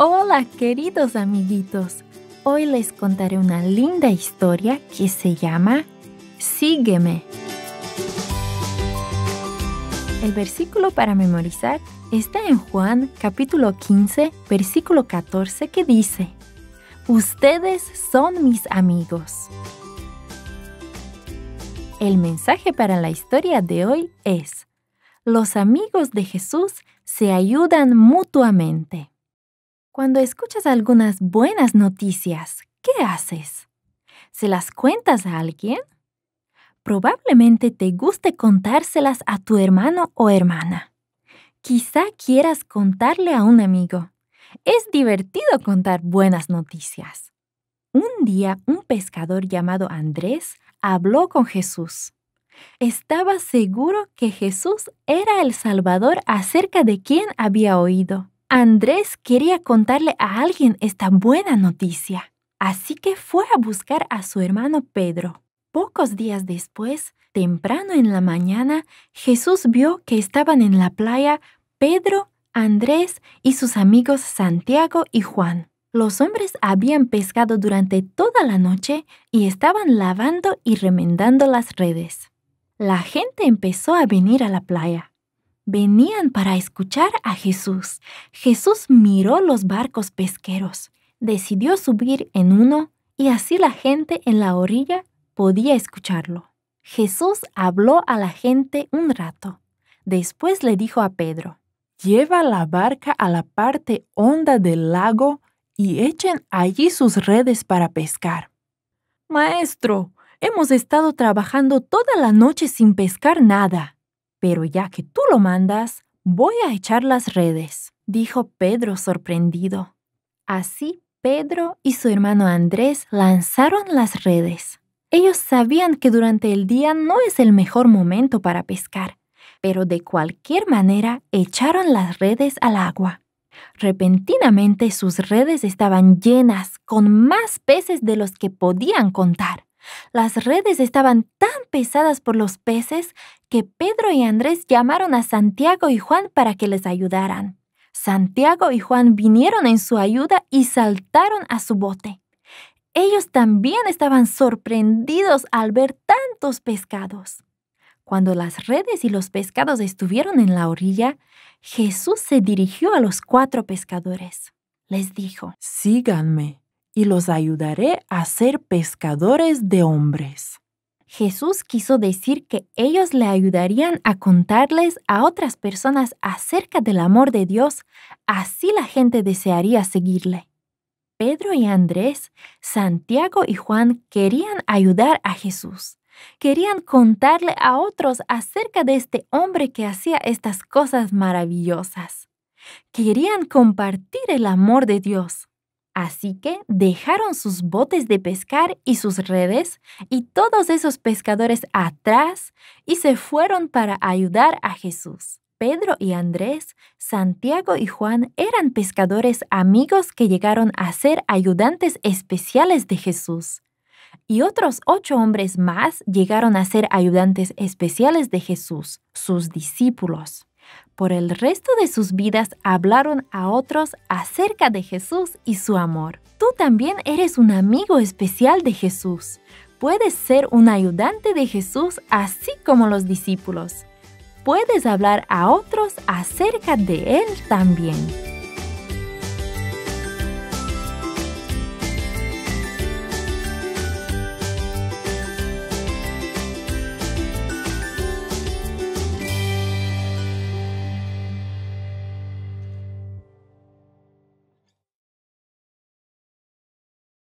Hola queridos amiguitos, hoy les contaré una linda historia que se llama Sígueme. El versículo para memorizar está en Juan capítulo 15, versículo 14 que dice, Ustedes son mis amigos. El mensaje para la historia de hoy es, los amigos de Jesús se ayudan mutuamente. Cuando escuchas algunas buenas noticias, ¿qué haces? ¿Se las cuentas a alguien? Probablemente te guste contárselas a tu hermano o hermana. Quizá quieras contarle a un amigo. Es divertido contar buenas noticias. Un día un pescador llamado Andrés habló con Jesús. Estaba seguro que Jesús era el Salvador acerca de quien había oído. Andrés quería contarle a alguien esta buena noticia, así que fue a buscar a su hermano Pedro. Pocos días después, temprano en la mañana, Jesús vio que estaban en la playa Pedro, Andrés y sus amigos Santiago y Juan. Los hombres habían pescado durante toda la noche y estaban lavando y remendando las redes. La gente empezó a venir a la playa venían para escuchar a Jesús. Jesús miró los barcos pesqueros, decidió subir en uno y así la gente en la orilla podía escucharlo. Jesús habló a la gente un rato. Después le dijo a Pedro, Lleva la barca a la parte honda del lago y echen allí sus redes para pescar. Maestro, hemos estado trabajando toda la noche sin pescar nada, pero ya que tú lo mandas, voy a echar las redes, dijo Pedro sorprendido. Así Pedro y su hermano Andrés lanzaron las redes. Ellos sabían que durante el día no es el mejor momento para pescar, pero de cualquier manera echaron las redes al agua. Repentinamente sus redes estaban llenas con más peces de los que podían contar. Las redes estaban tan pesadas por los peces que Pedro y Andrés llamaron a Santiago y Juan para que les ayudaran. Santiago y Juan vinieron en su ayuda y saltaron a su bote. Ellos también estaban sorprendidos al ver tantos pescados. Cuando las redes y los pescados estuvieron en la orilla, Jesús se dirigió a los cuatro pescadores. Les dijo, Síganme y los ayudaré a ser pescadores de hombres. Jesús quiso decir que ellos le ayudarían a contarles a otras personas acerca del amor de Dios, así la gente desearía seguirle. Pedro y Andrés, Santiago y Juan querían ayudar a Jesús. Querían contarle a otros acerca de este hombre que hacía estas cosas maravillosas. Querían compartir el amor de Dios. Así que dejaron sus botes de pescar y sus redes y todos esos pescadores atrás y se fueron para ayudar a Jesús. Pedro y Andrés, Santiago y Juan eran pescadores amigos que llegaron a ser ayudantes especiales de Jesús. Y otros ocho hombres más llegaron a ser ayudantes especiales de Jesús, sus discípulos. Por el resto de sus vidas hablaron a otros acerca de Jesús y su amor. Tú también eres un amigo especial de Jesús. Puedes ser un ayudante de Jesús así como los discípulos. Puedes hablar a otros acerca de Él también.